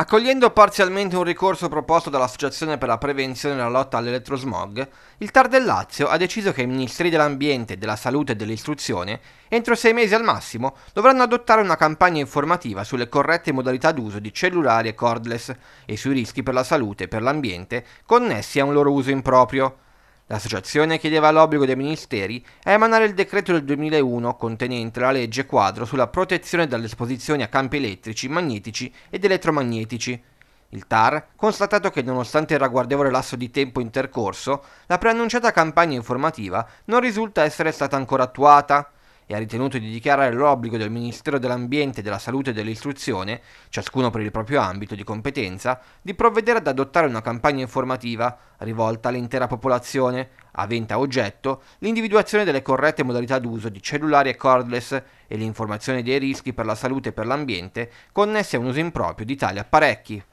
Accogliendo parzialmente un ricorso proposto dall'Associazione per la prevenzione e la lotta all'elettrosmog, il TAR del Lazio ha deciso che i ministeri dell'ambiente, della salute e dell'istruzione, entro sei mesi al massimo, dovranno adottare una campagna informativa sulle corrette modalità d'uso di cellulari e cordless e sui rischi per la salute e per l'ambiente connessi a un loro uso improprio. L'associazione chiedeva l'obbligo dei ministeri a emanare il decreto del 2001 contenente la legge quadro sulla protezione dalle esposizioni a campi elettrici, magnetici ed elettromagnetici. Il TAR, constatato che nonostante il ragguardevole lasso di tempo intercorso, la preannunciata campagna informativa non risulta essere stata ancora attuata, e ha ritenuto di dichiarare l'obbligo del Ministero dell'Ambiente, della Salute e dell'Istruzione, ciascuno per il proprio ambito di competenza, di provvedere ad adottare una campagna informativa rivolta all'intera popolazione, avente a oggetto l'individuazione delle corrette modalità d'uso di cellulari e cordless e l'informazione dei rischi per la salute e per l'ambiente connessi a un uso improprio di tali apparecchi.